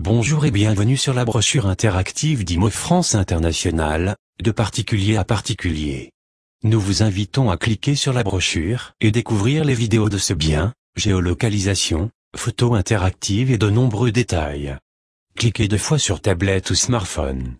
Bonjour et bienvenue sur la brochure interactive d'IMO France International, de particulier à particulier. Nous vous invitons à cliquer sur la brochure et découvrir les vidéos de ce bien, géolocalisation, photos interactives et de nombreux détails. Cliquez deux fois sur tablette ou smartphone.